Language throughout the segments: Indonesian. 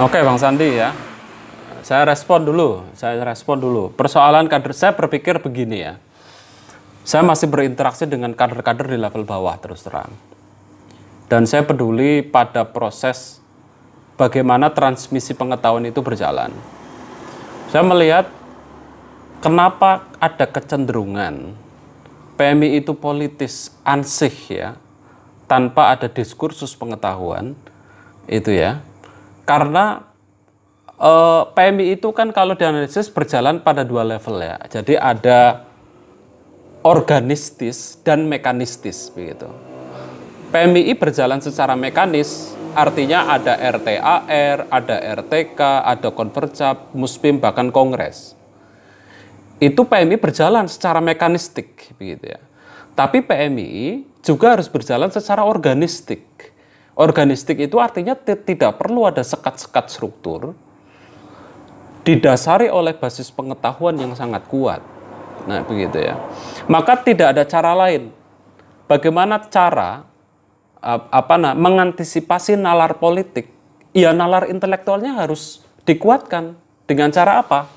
Oke Bang Sandi ya. Saya respon dulu, saya respon dulu. Persoalan kader saya berpikir begini ya. Saya masih berinteraksi dengan kader-kader di level bawah terus terang. Dan saya peduli pada proses bagaimana transmisi pengetahuan itu berjalan. Saya melihat kenapa ada kecenderungan PMI itu politis ansih ya, tanpa ada diskursus pengetahuan itu ya karena uh, eh, PMI itu kan kalau dianalisis berjalan pada dua level ya. Jadi ada organistis dan mekanistis begitu. PMI berjalan secara mekanis, artinya ada RTAR, ada RTK, ada Konvercap, Muspim bahkan Kongres. Itu PMI berjalan secara mekanistik begitu ya. Tapi PMI juga harus berjalan secara organistik. Organistik itu artinya tidak perlu ada sekat-sekat struktur, didasari oleh basis pengetahuan yang sangat kuat. Nah, begitu ya. Maka tidak ada cara lain. Bagaimana cara apa nah, mengantisipasi nalar politik? Ya nalar intelektualnya harus dikuatkan dengan cara apa?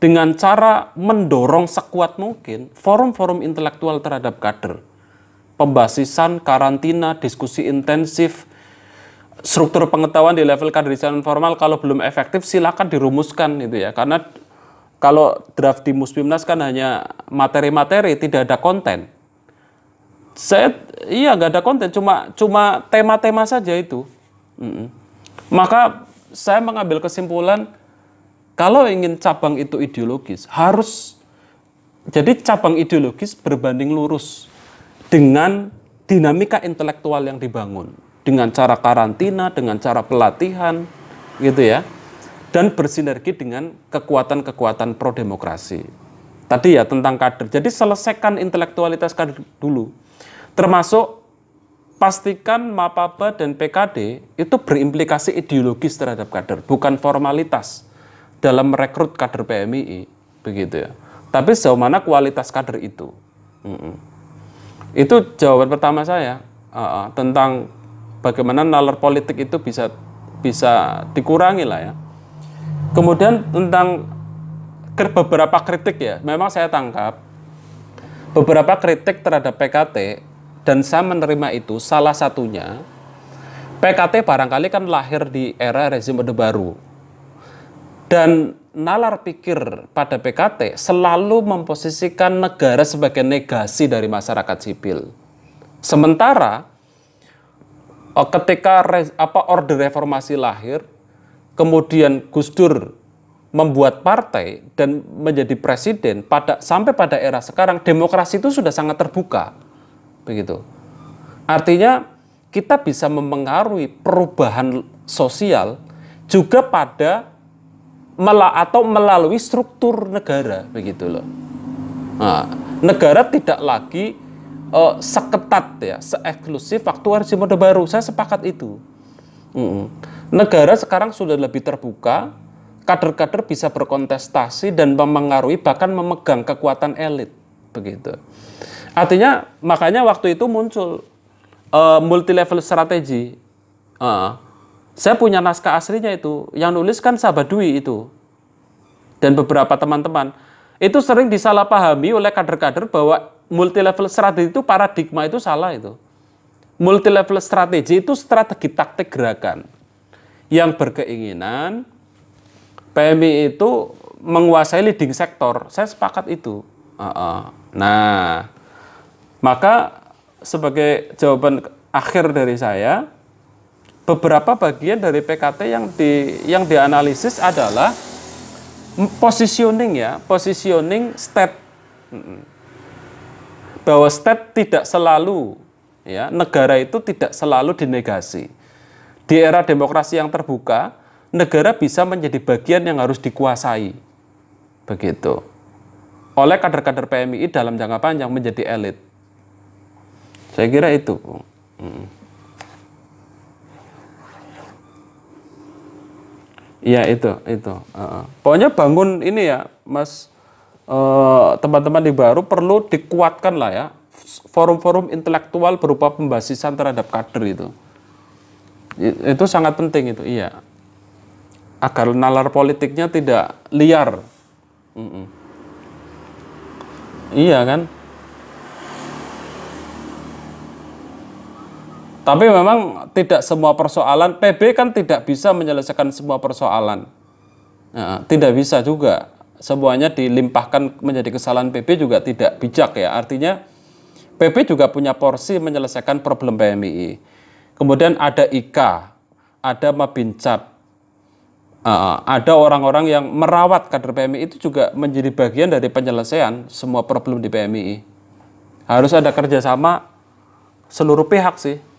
Dengan cara mendorong sekuat mungkin forum-forum intelektual terhadap kader pembasisan, karantina, diskusi intensif, struktur pengetahuan di level kaderisasi informal kalau belum efektif silakan dirumuskan gitu ya. Karena kalau draft di Muspimnas kan hanya materi-materi, tidak ada konten. Saya iya nggak ada konten, cuma cuma tema-tema saja itu. Maka saya mengambil kesimpulan kalau ingin cabang itu ideologis harus jadi cabang ideologis berbanding lurus dengan dinamika intelektual yang dibangun, dengan cara karantina, dengan cara pelatihan, gitu ya, dan bersinergi dengan kekuatan-kekuatan pro demokrasi. Tadi ya tentang kader. Jadi selesaikan intelektualitas kader dulu, termasuk pastikan Mapaba dan PKD itu berimplikasi ideologis terhadap kader, bukan formalitas dalam merekrut kader PMII, begitu ya. Tapi sejauh mana kualitas kader itu? Mm -mm. Itu jawaban pertama saya uh, tentang bagaimana nalar politik itu bisa bisa dikurangi lah ya. Kemudian tentang beberapa kritik ya, memang saya tangkap beberapa kritik terhadap PKT dan saya menerima itu salah satunya PKT barangkali kan lahir di era rezim Orde Baru dan nalar pikir pada PKT selalu memposisikan negara sebagai negasi dari masyarakat sipil. Sementara eh, ketika re, apa order reformasi lahir, kemudian Gus Dur membuat partai dan menjadi presiden pada sampai pada era sekarang demokrasi itu sudah sangat terbuka. Begitu. Artinya kita bisa mempengaruhi perubahan sosial juga pada atau melalui struktur negara begitu loh. Nah, negara tidak lagi uh, seketat ya, seeksklusif waktu rezim Orde Baru. Saya sepakat itu. Mm Negara sekarang sudah lebih terbuka, kader-kader bisa berkontestasi dan memengaruhi bahkan memegang kekuatan elit begitu. Artinya makanya waktu itu muncul uh, eh, multi level strategi. Uh, saya punya naskah aslinya itu, yang nulis kan sahabat Dwi itu. Dan beberapa teman-teman. Itu sering disalahpahami oleh kader-kader bahwa multilevel strategi itu paradigma itu salah itu. Multilevel strategi itu strategi taktik gerakan. Yang berkeinginan PMI itu menguasai leading sektor. Saya sepakat itu. Nah, maka sebagai jawaban akhir dari saya, beberapa bagian dari PKT yang di yang dianalisis adalah positioning ya, positioning state. Bahwa state tidak selalu ya, negara itu tidak selalu dinegasi. Di era demokrasi yang terbuka, negara bisa menjadi bagian yang harus dikuasai. Begitu. Oleh kader-kader PMI dalam jangka panjang menjadi elit. Saya kira itu. Hmm. Iya itu itu. Uh, pokoknya bangun ini ya, Mas eh, teman-teman uh, di baru perlu dikuatkan lah ya forum-forum intelektual berupa pembasisan terhadap kader itu. Itu sangat penting itu, iya. Agar nalar politiknya tidak liar. Mm -mm. Iya kan? Tapi memang tidak semua persoalan PB kan tidak bisa menyelesaikan semua persoalan. Nah, tidak bisa juga semuanya dilimpahkan menjadi kesalahan PB juga tidak bijak ya. Artinya PB juga punya porsi menyelesaikan problem PMII. Kemudian ada IKA, ada Mabincap, Uh, ah, ah, ada orang-orang yang merawat kader PMI itu juga menjadi bagian dari penyelesaian semua problem di PMI. Harus ada kerjasama seluruh pihak sih.